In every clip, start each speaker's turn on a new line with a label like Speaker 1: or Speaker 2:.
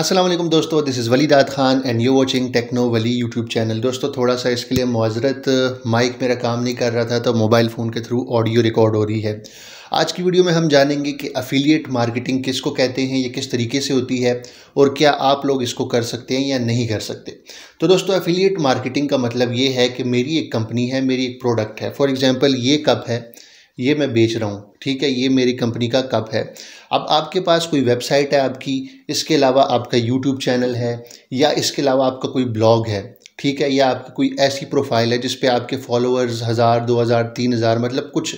Speaker 1: असलम दोस्तों this is Wali Dad Khan and you watching techno Wali YouTube channel दोस्तों थोड़ा सा इसके लिए माजरत माइक मेरा काम नहीं कर रहा था तो मोबाइल फ़ोन के थ्रू ऑडियो रिकॉर्ड हो रही है आज की वीडियो में हम जानेंगे कि अफिलिएट मार्केटिंग किसको कहते हैं ये किस तरीके से होती है और क्या आप लोग इसको कर सकते हैं या नहीं कर सकते तो दोस्तों अफिलिएट मार्केटिंग का मतलब ये है कि मेरी एक कंपनी है मेरी एक प्रोडक्ट है फॉर एग्ज़ाम्पल ये कप है ये मैं बेच रहा हूँ ठीक है ये मेरी कंपनी का कप है अब आपके पास कोई वेबसाइट है आपकी इसके अलावा आपका यूट्यूब चैनल है या इसके अलावा आपका कोई ब्लॉग है ठीक है या आपकी कोई ऐसी प्रोफाइल है जिसपे आपके फॉलोअर्स हज़ार दो हज़ार तीन हज़ार मतलब कुछ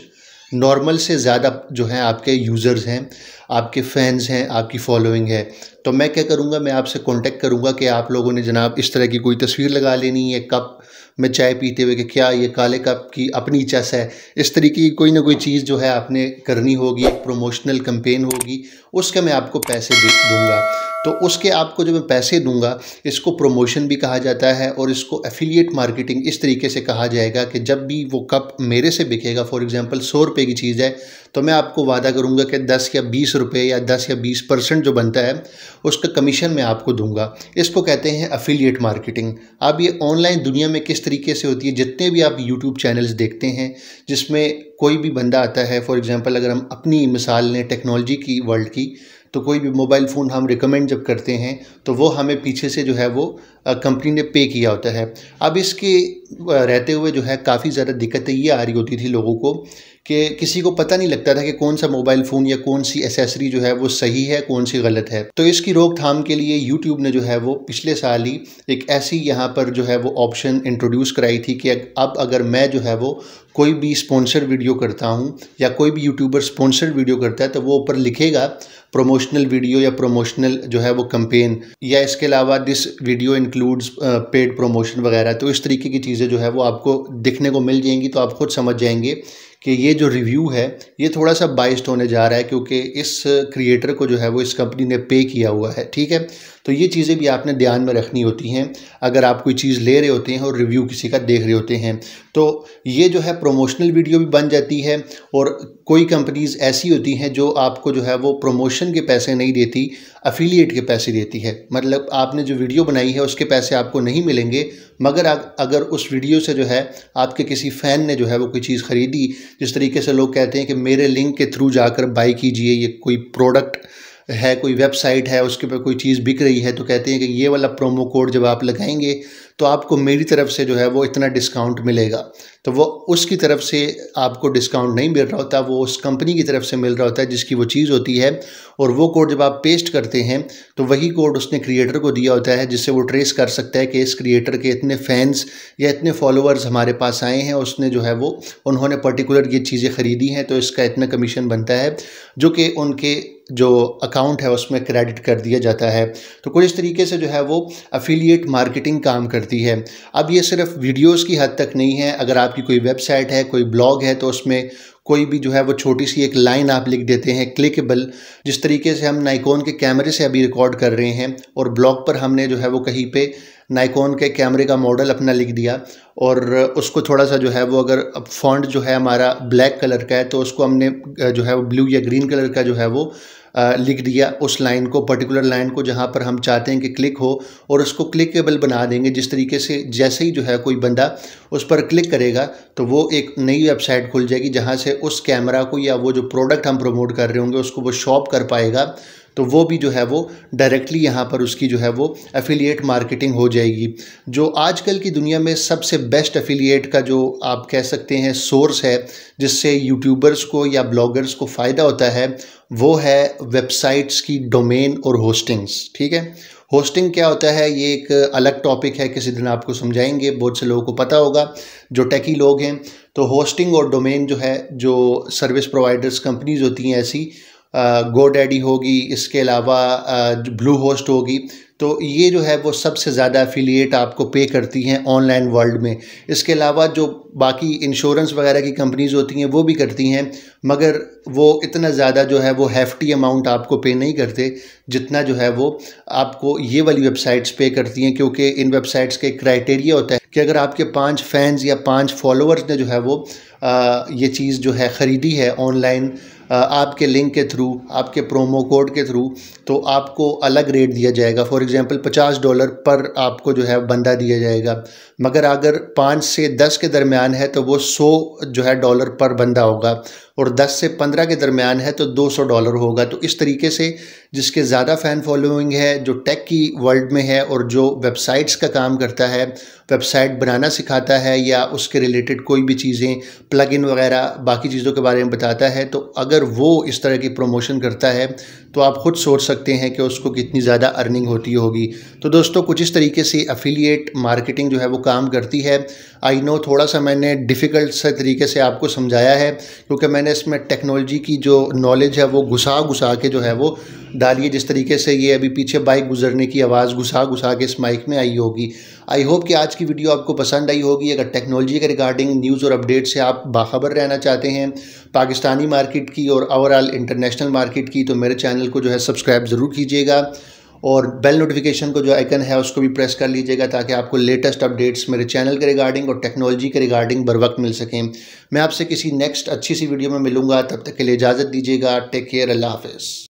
Speaker 1: नॉर्मल से ज़्यादा जो हैं आपके यूज़र्स हैं आपके फैंस हैं आपकी फॉलोइंग है तो मैं क्या करूँगा मैं आपसे कांटेक्ट करूँगा कि आप लोगों ने जनाब इस तरह की कोई तस्वीर लगा लेनी है कप में चाय पीते हुए कि क्या ये काले कप की अपनी चस है इस तरीके की कोई ना कोई चीज़ जो है आपने करनी होगी एक प्रोमोशनल कंपेन होगी उसका मैं आपको पैसे दे दूँगा तो उसके आपको जो मैं पैसे दूंगा इसको प्रमोशन भी कहा जाता है और इसको एफिलिएट मार्केटिंग इस तरीके से कहा जाएगा कि जब भी वो कप मेरे से बिकेगा फॉर एग्जांपल सौ रुपये की चीज़ है तो मैं आपको वादा करूंगा कि दस या बीस रुपये या दस या बीस परसेंट जो बनता है उसका कमीशन मैं आपको दूंगा इसको कहते हैं अफिलिएट मार्केटिंग अब ये ऑनलाइन दुनिया में किस तरीके से होती है जितने भी आप यूट्यूब चैनल्स देखते हैं जिसमें कोई भी बंदा आता है फॉर एग्ज़ाम्पल अगर हम अपनी मिसाल लें टेक्नोलॉजी की वर्ल्ड की तो कोई भी मोबाइल फ़ोन हम रिकमेंड जब करते हैं तो वो हमें पीछे से जो है वो कंपनी ने पे किया होता है अब इसके रहते हुए जो है काफ़ी ज़्यादा दिक्कतें ये आ रही होती थी लोगों को कि किसी को पता नहीं लगता था कि कौन सा मोबाइल फ़ोन या कौन सी एसेसरी जो है वो सही है कौन सी गलत है तो इसकी रोकथाम के लिए यूट्यूब ने जो है वो पिछले साल ही एक ऐसी यहाँ पर जो है वो ऑप्शन इंट्रोड्यूस कराई थी कि अब अगर मैं जो है वो कोई भी स्पॉन्सर वीडियो करता हूँ या कोई भी यूट्यूबर स्पॉन्सर वीडियो करता है तो वो ऊपर लिखेगा प्रोमोशनल वीडियो या प्रोमोशनल जो है वो कंपेन या इसके अलावा this video includes paid promotion वगैरह तो इस तरीके की चीज़ें जो है वो आपको दिखने को मिल जाएंगी तो आप खुद समझ जाएंगे कि ये जो रिव्यू है ये थोड़ा सा बाइस्ड होने जा रहा है क्योंकि इस क्रिएटर को जो है वो इस कंपनी ने पे किया हुआ है ठीक है तो ये चीज़ें भी आपने ध्यान में रखनी होती हैं अगर आप कोई चीज़ ले रहे होते हैं और रिव्यू किसी का देख रहे होते हैं तो ये जो है प्रोमोशनल वीडियो भी बन जाती है और कोई कंपनीज़ ऐसी होती हैं जो आपको जो है वो प्रमोशन के पैसे नहीं देती अफिलिएट के पैसे देती है मतलब आपने जो वीडियो बनाई है उसके पैसे आपको नहीं मिलेंगे मगर अगर उस वीडियो से जो है आपके किसी फ़ैन ने जो है वो कोई चीज़ ख़रीदी जिस तरीके से लोग कहते हैं कि मेरे लिंक के थ्रू जाकर बाई कीजिए ये कोई प्रोडक्ट है कोई वेबसाइट है उसके ऊपर कोई चीज़ बिक रही है तो कहते हैं कि ये वाला प्रोमो कोड जब आप लगाएंगे तो आपको मेरी तरफ से जो है वो इतना डिस्काउंट मिलेगा तो वो उसकी तरफ से आपको डिस्काउंट नहीं मिल रहा होता वो उस कंपनी की तरफ से मिल रहा होता है जिसकी वो चीज़ होती है और वो कोड जब आप पेस्ट करते हैं तो वही कोड उसने क्रिएटर को दिया होता है जिससे वो ट्रेस कर सकता है कि इस क्रिएटर के इतने फैंस या इतने फॉलोअर्स हमारे पास आए हैं उसने जो है वो उन्होंने पर्टिकुलर ये चीज़ें ख़रीदी हैं तो इसका इतना कमीशन बनता है जो कि उनके जो अकाउंट है उसमें क्रेडिट कर दिया जाता है तो कुछ इस तरीके से जो है वो अफिलिएट मार्केटिंग काम करती है अब ये सिर्फ वीडियोस की हद तक नहीं है अगर आप आपकी कोई वेबसाइट है कोई ब्लॉग है तो उसमें कोई भी जो है वो छोटी सी एक लाइन आप लिख देते हैं क्लिकेबल जिस तरीके से हम नाइकॉन के कैमरे से अभी रिकॉर्ड कर रहे हैं और ब्लॉग पर हमने जो है वो कहीं पे नाइकॉन के कैमरे का मॉडल अपना लिख दिया और उसको थोड़ा सा जो है वो अगर फॉन्ट जो है हमारा ब्लैक कलर का है तो उसको हमने जो है वो ब्लू या ग्रीन कलर का जो है वो लिख दिया उस लाइन को पर्टिकुलर लाइन को जहाँ पर हम चाहते हैं कि क्लिक हो और उसको क्लिकेबल बना देंगे जिस तरीके से जैसे ही जो है कोई बंदा उस पर क्लिक करेगा तो वो एक नई वेबसाइट खुल जाएगी जहाँ से उस कैमरा को या वो जो प्रोडक्ट हम प्रमोट कर रहे होंगे उसको वो शॉप कर पाएगा तो वो भी जो है वो डायरेक्टली यहाँ पर उसकी जो है वो एफिलिएट मार्केटिंग हो जाएगी जो आजकल की दुनिया में सबसे बेस्ट एफिलिएट का जो आप कह सकते हैं सोर्स है जिससे यूट्यूबर्स को या ब्लॉगर्स को फ़ायदा होता है वो है वेबसाइट्स की डोमेन और होस्टिंग्स ठीक है होस्टिंग क्या होता है ये एक अलग टॉपिक है किसी दिन आपको समझाएंगे बहुत से लोगों को पता होगा जो टैकी लोग हैं तो होस्टिंग और डोमेन जो है जो सर्विस प्रोवाइडर्स कंपनीज होती हैं ऐसी गो डैडी होगी इसके अलावा ब्लू होस्ट होगी तो ये जो है वो सबसे ज़्यादा एफिलिएट आपको पे करती हैं ऑनलाइन वर्ल्ड में इसके अलावा जो बाकी इंश्योरेंस वगैरह की कंपनीज़ होती हैं वो भी करती हैं मगर वो इतना ज़्यादा जो है वो हैफ्टी अमाउंट आपको पे नहीं करते जितना जो है वो आपको ये वाली वेबसाइट्स पे करती हैं क्योंकि इन वेबसाइट्स के क्राइटेरिया होता है कि अगर आपके पाँच फैंस या पाँच फॉलोअर्स ने जो है वो आ, ये चीज़ जो है ख़रीदी है ऑनलाइन आपके लिंक के थ्रू आपके प्रोमो कोड के थ्रू तो आपको अलग रेट दिया जाएगा फॉर एग्ज़ाम्पल पचास डॉलर पर आपको जो है बंदा दिया जाएगा मगर अगर पाँच से दस के दरमियान है तो वो सौ जो है डॉलर पर बंदा होगा और 10 से 15 के दरमियान है तो 200 डॉलर होगा तो इस तरीके से जिसके ज़्यादा फ़ैन फॉलोइंग है जो टेक की वर्ल्ड में है और जो वेबसाइट्स का काम करता है वेबसाइट बनाना सिखाता है या उसके रिलेटेड कोई भी चीज़ें प्लग इन वगैरह बाकी चीज़ों के बारे में बताता है तो अगर वो इस तरह की प्रमोशन करता है तो आप खुद सोच सकते हैं कि उसको कितनी ज़्यादा अर्निंग होती होगी तो दोस्तों कुछ इस तरीके से अफिलिएट मार्केटिंग जो है वो काम करती है आई नो थोड़ा सा मैंने डिफ़िकल्ट से तरीके से आपको समझाया है क्योंकि मैंने मैंने इसमें टेक्नोलॉजी की जो नॉलेज है वो घुसा घुसा के जो है वो डालिए जिस तरीके से ये अभी पीछे बाइक गुजरने की आवाज़ घुसा घुसा के इस माइक में आई होगी आई होप कि आज की वीडियो आपको पसंद आई होगी अगर टेक्नोलॉजी के रिगार्डिंग न्यूज़ और अपडेट से आप बाखबर रहना चाहते हैं पाकिस्तानी मार्केट की और ओवरऑल इंटरनेशनल मार्केट की तो मेरे चैनल को जो है सब्सक्राइब ज़रूर कीजिएगा और बेल नोटिफिकेशन को जो आइकन है उसको भी प्रेस कर लीजिएगा ताकि आपको लेटेस्ट अपडेट्स मेरे चैनल के रिगार्डिंग और टेक्नोलॉजी के रिगार्डिंग बर वक्त मिल सकें मैं आपसे किसी नेक्स्ट अच्छी सी वीडियो में मिलूंगा तब तक के लिए इजाज़त दीजिएगा टेक केयर अल्लाह हाफिज़